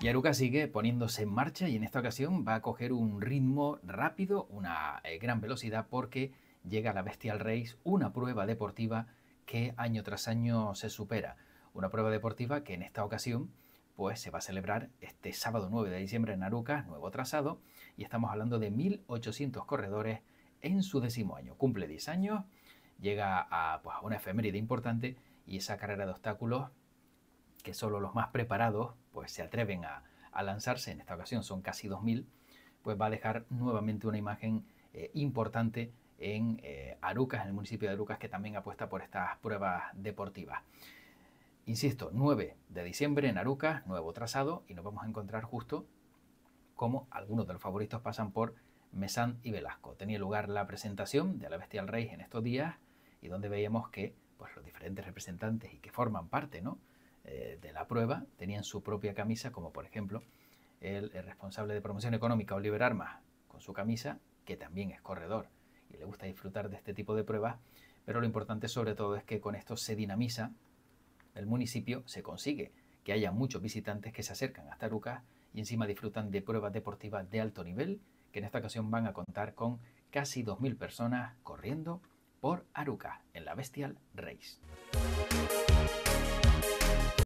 Yaruka sigue poniéndose en marcha y en esta ocasión va a coger un ritmo rápido, una eh, gran velocidad, porque llega la Bestial Race, una prueba deportiva que año tras año se supera. Una prueba deportiva que en esta ocasión pues se va a celebrar este sábado 9 de diciembre en Aruca, nuevo trazado, y estamos hablando de 1.800 corredores en su décimo año. Cumple 10 años, llega a, pues, a una efeméride importante y esa carrera de obstáculos que solo los más preparados pues, se atreven a, lanzarse, en esta ocasión son casi 2.000, pues va a dejar nuevamente una imagen eh, importante en eh, Arucas, en el municipio de Arucas, que también apuesta por estas pruebas deportivas. Insisto, 9 de diciembre en Arucas, nuevo trazado, y nos vamos a encontrar justo como algunos de los favoritos pasan por Mesán y Velasco. Tenía lugar la presentación de la Bestia al Rey en estos días y donde veíamos que pues, los diferentes representantes y que forman parte ¿no? Eh, de la prueba tenían su propia camisa, como por ejemplo el, responsable de promoción económica, Oliver Armas, con su camisa, que también es corredor y le gusta disfrutar de este tipo de pruebas, pero lo importante sobre todo es que con esto se dinamiza el municipio, se consigue que haya muchos visitantes que se acercan a Aruca y encima disfrutan de pruebas deportivas de alto nivel, que en esta ocasión van a contar con casi 2.000 personas corriendo por Aruca en la Bestial Race.